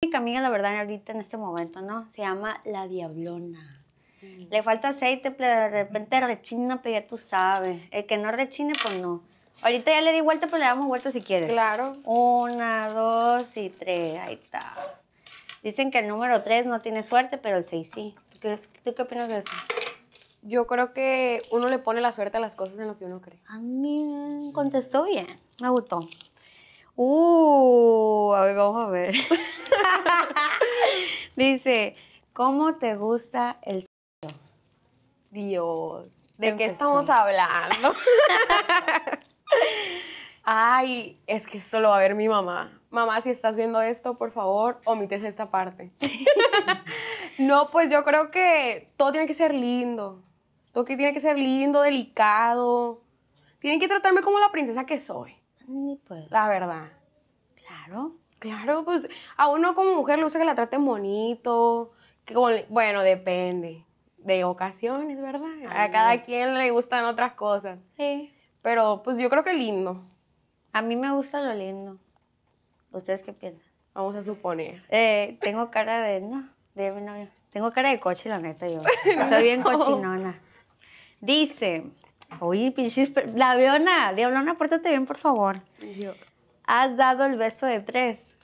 Mi la verdad, ahorita en este momento, ¿no? Se llama La Diablona. Mm. Le falta aceite, de repente rechina, pero ya tú sabes. El que no rechine, pues no. Ahorita ya le di vuelta, pero pues le damos vuelta si quieres. Claro. Una, dos y tres. Ahí está. Dicen que el número tres no tiene suerte, pero el seis sí. ¿Tú qué, tú qué opinas de eso? Yo creo que uno le pone la suerte a las cosas en lo que uno cree. A mí contestó bien. Me gustó. Uh, Dice, ¿cómo te gusta el sexo? Dios, ¿de qué estamos hablando? Ay, es que esto lo va a ver mi mamá. Mamá, si estás viendo esto, por favor, omites esta parte. no, pues yo creo que todo tiene que ser lindo. Todo tiene que ser lindo, delicado. Tienen que tratarme como la princesa que soy. Pues. la verdad. Claro. Claro, pues a uno como mujer le gusta que la traten bonito, que bueno, depende de ocasiones, ¿verdad? a cada quien le gustan otras cosas. Sí. Pero pues yo creo que lindo. A mí me gusta lo lindo. ¿Ustedes qué piensan? Vamos a suponer. Eh, tengo cara de, no, de mi Tengo cara de coche, la neta, yo. Soy bien cochinona. Dice, oye, pinches, la Diablona, pórtate bien, por favor has dado el beso de tres.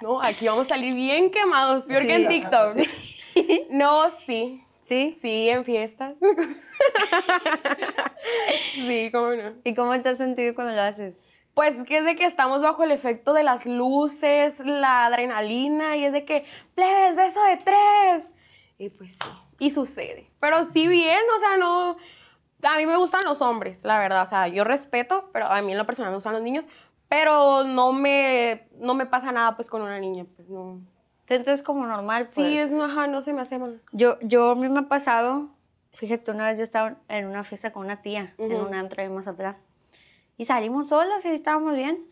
No, aquí vamos a salir bien quemados, peor que en TikTok. No, sí. ¿Sí? Sí, en fiestas. sí, cómo no. ¿Y cómo te has sentido cuando lo haces? Pues que es de que estamos bajo el efecto de las luces, la adrenalina, y es de que, plebes, beso de tres. Y pues sí, y sucede. Pero sí bien, o sea, no, a mí me gustan los hombres, la verdad. O sea, yo respeto, pero a mí en lo personal me gustan los niños. Pero no me, no me pasa nada pues con una niña. Pues, no. Entonces como normal. Pues. Sí, es, pues. ajá, no se me hace mal. Yo, yo a mí me ha pasado, fíjate, una vez yo estaba en una fiesta con una tía, en un antro más atrás, Y salimos solas y estábamos bien.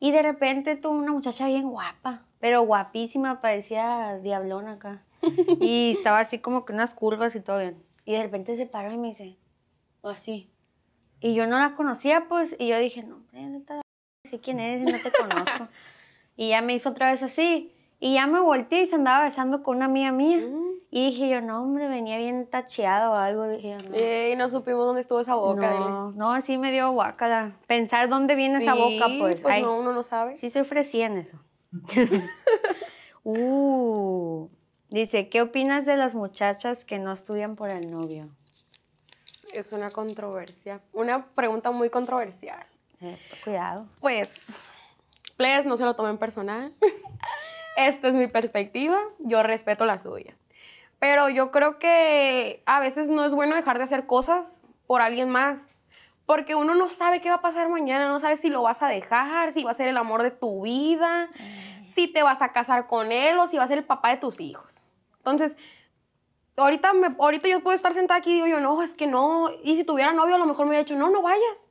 Y de repente tuvo una muchacha bien guapa, pero guapísima, parecía diablona acá. y estaba así como que unas curvas y todo bien. Y de repente se paró y me dice, así. Y yo no la conocía, pues, y yo dije, no, hombre no sé quién eres, no te conozco. y ya me hizo otra vez así. Y ya me volteé y se andaba besando con una mía mía. Mm. Y dije yo, no, hombre, venía bien tacheado o algo. Dije, eh, Y no supimos dónde estuvo esa boca. No, no, así me dio guacala. Pensar dónde viene esa boca, pues. pues uno no sabe. Sí se ofrecían eso. uh, dice, ¿qué opinas de las muchachas que no estudian por el novio? es una controversia. Una pregunta muy controversial. Eh, cuidado. Pues, please, no se lo tomen personal. Esta es mi perspectiva, yo respeto la suya. Pero yo creo que a veces no es bueno dejar de hacer cosas por alguien más. Porque uno no sabe qué va a pasar mañana, no sabe si lo vas a dejar, si va a ser el amor de tu vida, si te vas a casar con él o si va a ser el papá de tus hijos. Entonces, ahorita, me, ahorita yo puedo estar sentada aquí y digo yo, no, es que no. Y si tuviera novio, a lo mejor me hubiera dicho, no, no vayas.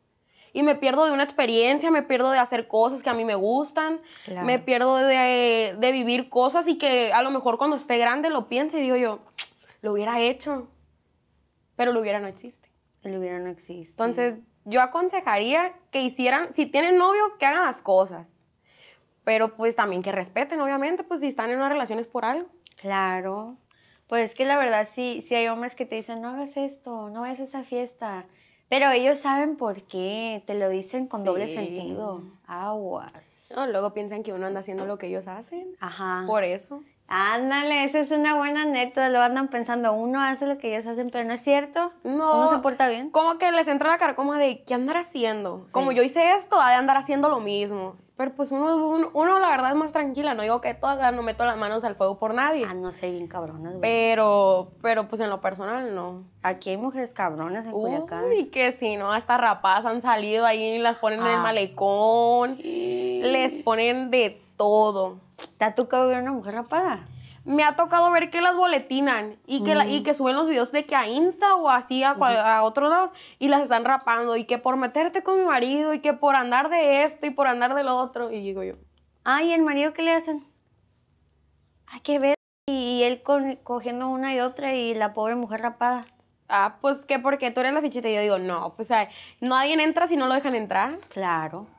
Y me pierdo de una experiencia, me pierdo de hacer cosas que a mí me gustan, me pierdo de, vivir cosas y que a lo mejor cuando esté grande lo piense y digo yo, lo hubiera hecho, pero lo hubiera no existe. Lo hubiera no existe. Entonces, yo aconsejaría que hicieran, si tienen novio, que hagan las cosas, pero pues también que respeten, obviamente, pues si están en una relación es por algo. Claro, pues es que la verdad sí, sí hay hombres que te dicen, no hagas esto, no es esa fiesta. Pero ellos saben por qué, te lo dicen con doble sentido. Aguas. luego piensan que uno anda haciendo lo que ellos hacen. Ajá. Por eso. Ándale, esa es una buena anécdota. Lo andan pensando, uno hace lo que ellos hacen, pero no es cierto. No. Uno se porta bien. Como que les entra la cara como de, ¿qué andar haciendo? Como yo hice esto, ha de andar haciendo lo mismo. Pero pues uno, uno, la verdad es más tranquila. No digo que todas no meto las manos al fuego por nadie. Ah, no sé, bien cabronas, Pero, pero pues en lo personal no. Aquí hay mujeres cabronas en Culiacán. Uy, que si ¿no? Hasta rapaz han salido ahí, y las ponen en el ah. malecón, les ponen de todo. ¿Te ha tocado ver a una mujer rapada? Me ha tocado ver que las boletinan y que, y mm. que suben los videos de que a Insta o así a, a otros lados y las están rapando y que por meterte con mi marido y que por andar de esto y por andar de lo otro. Y digo yo. Ay, ¿y el marido qué le hacen? Hay que ver. Y él cogiendo una y otra y la pobre mujer rapada. Ah, pues que porque tú eres la fichita. Y yo digo, no, pues ¿no alguien entra si no lo dejan entrar. Claro.